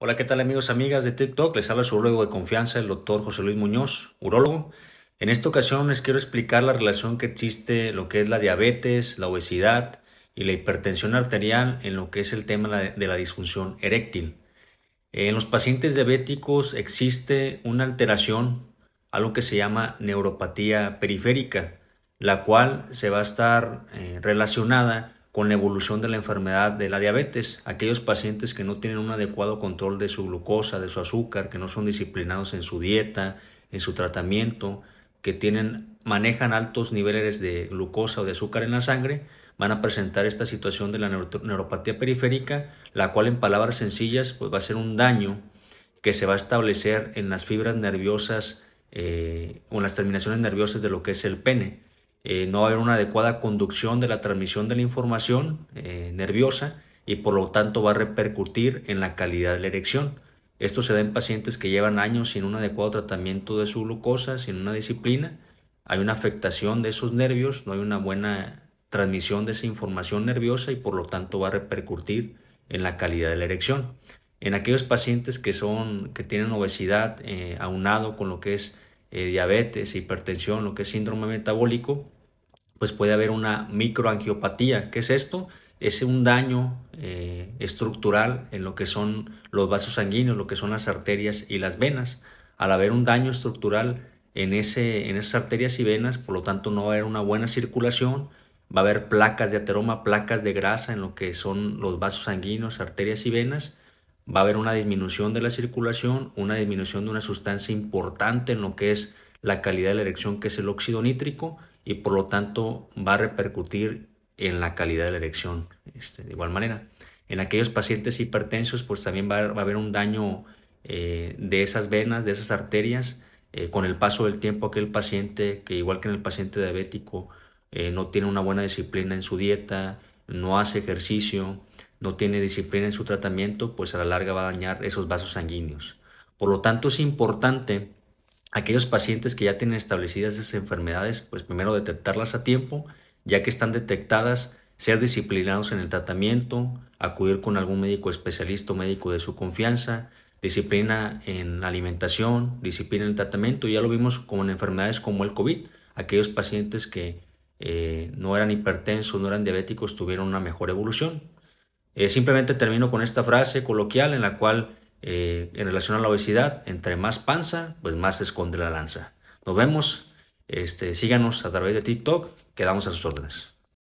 Hola, ¿qué tal amigos, amigas de TikTok? Les habla su urólogo de confianza, el doctor José Luis Muñoz, urólogo. En esta ocasión les quiero explicar la relación que existe lo que es la diabetes, la obesidad y la hipertensión arterial en lo que es el tema de la disfunción eréctil. En los pacientes diabéticos existe una alteración, algo que se llama neuropatía periférica, la cual se va a estar eh, relacionada con la evolución de la enfermedad de la diabetes, aquellos pacientes que no tienen un adecuado control de su glucosa, de su azúcar, que no son disciplinados en su dieta, en su tratamiento, que tienen manejan altos niveles de glucosa o de azúcar en la sangre, van a presentar esta situación de la neuropatía periférica, la cual en palabras sencillas pues va a ser un daño que se va a establecer en las fibras nerviosas eh, o en las terminaciones nerviosas de lo que es el pene. Eh, no va a haber una adecuada conducción de la transmisión de la información eh, nerviosa y por lo tanto va a repercutir en la calidad de la erección. Esto se da en pacientes que llevan años sin un adecuado tratamiento de su glucosa, sin una disciplina. Hay una afectación de esos nervios, no hay una buena transmisión de esa información nerviosa y por lo tanto va a repercutir en la calidad de la erección. En aquellos pacientes que, son, que tienen obesidad eh, aunado con lo que es diabetes, hipertensión, lo que es síndrome metabólico, pues puede haber una microangiopatía. ¿Qué es esto? Es un daño eh, estructural en lo que son los vasos sanguíneos, lo que son las arterias y las venas. Al haber un daño estructural en, en esas arterias y venas, por lo tanto no va a haber una buena circulación, va a haber placas de ateroma, placas de grasa en lo que son los vasos sanguíneos, arterias y venas, va a haber una disminución de la circulación, una disminución de una sustancia importante en lo que es la calidad de la erección, que es el óxido nítrico, y por lo tanto va a repercutir en la calidad de la erección este, de igual manera. En aquellos pacientes hipertensos, pues también va a, haber un daño eh, de esas venas, de esas arterias, eh, con el paso del tiempo aquel paciente que igual que en el paciente diabético eh, no tiene una buena disciplina en su dieta, no hace ejercicio, no tiene disciplina en su tratamiento, pues a la larga va a dañar esos vasos sanguíneos. Por lo tanto es importante aquellos pacientes que ya tienen establecidas esas enfermedades, pues primero detectarlas a tiempo, ya que están detectadas, ser disciplinados en el tratamiento, acudir con algún médico especialista o médico de su confianza, disciplina en alimentación, disciplina en el tratamiento, ya lo vimos con enfermedades como el COVID, aquellos pacientes que eh, no eran hipertensos, no eran diabéticos, tuvieron una mejor evolución. Eh, simplemente termino con esta frase coloquial en la cual eh, en relación a la obesidad, entre más panza, pues más se esconde la lanza. Nos vemos, este, síganos a través de TikTok, quedamos a sus órdenes.